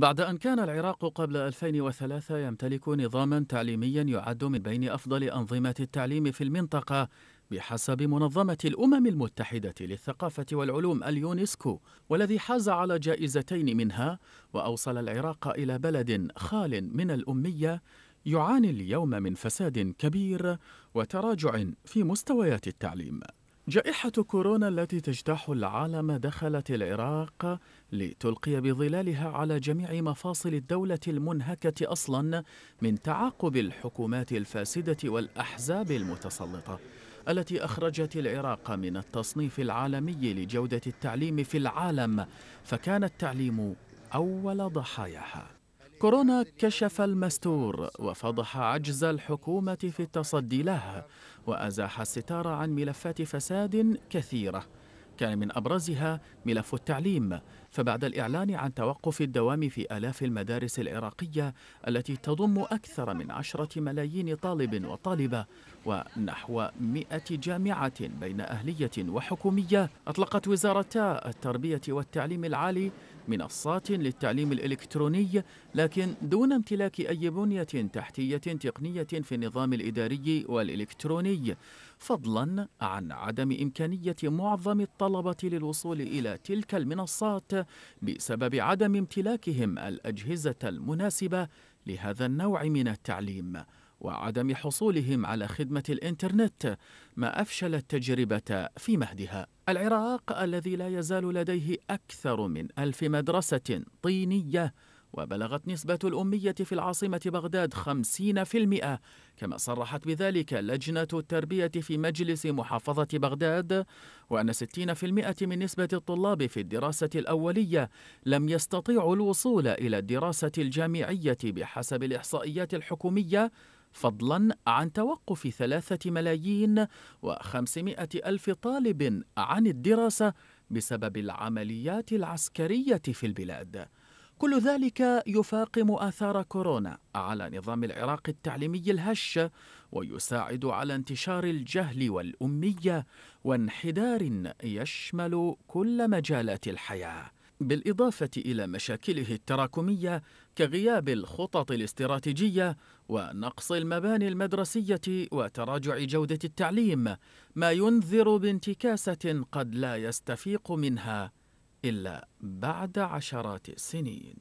بعد أن كان العراق قبل 2003 يمتلك نظاما تعليميا يعد من بين أفضل أنظمة التعليم في المنطقة بحسب منظمة الأمم المتحدة للثقافة والعلوم اليونسكو والذي حاز على جائزتين منها وأوصل العراق إلى بلد خال من الأمية يعاني اليوم من فساد كبير وتراجع في مستويات التعليم جائحة كورونا التي تجتاح العالم دخلت العراق لتلقي بظلالها على جميع مفاصل الدولة المنهكة أصلا من تعاقب الحكومات الفاسدة والأحزاب المتسلطة التي أخرجت العراق من التصنيف العالمي لجودة التعليم في العالم فكان التعليم أول ضحاياها كورونا كشف المستور وفضح عجز الحكومة في التصدي لها وأزاح الستار عن ملفات فساد كثيرة كان من أبرزها ملف التعليم فبعد الإعلان عن توقف الدوام في آلاف المدارس العراقية التي تضم أكثر من عشرة ملايين طالب وطالبة ونحو مئة جامعة بين أهلية وحكومية أطلقت وزارتا التربية والتعليم العالي منصات للتعليم الإلكتروني لكن دون امتلاك أي بنية تحتية تقنية في النظام الإداري والإلكتروني فضلا عن عدم إمكانية معظم الطلبة للوصول إلى تلك المنصات بسبب عدم امتلاكهم الأجهزة المناسبة لهذا النوع من التعليم وعدم حصولهم على خدمة الإنترنت ما أفشل التجربة في مهدها العراق الذي لا يزال لديه أكثر من ألف مدرسة طينية وبلغت نسبة الأمية في العاصمة بغداد 50% كما صرحت بذلك لجنة التربية في مجلس محافظة بغداد وأن 60% من نسبة الطلاب في الدراسة الأولية لم يستطيعوا الوصول إلى الدراسة الجامعية بحسب الإحصائيات الحكومية فضلا عن توقف ثلاثة ملايين وخمسمائة ألف طالب عن الدراسة بسبب العمليات العسكرية في البلاد كل ذلك يفاقم آثار كورونا على نظام العراق التعليمي الهش ويساعد على انتشار الجهل والأمية وانحدار يشمل كل مجالات الحياة بالإضافة إلى مشاكله التراكمية كغياب الخطط الاستراتيجية ونقص المباني المدرسية وتراجع جودة التعليم ما ينذر بانتكاسة قد لا يستفيق منها إلا بعد عشرات السنين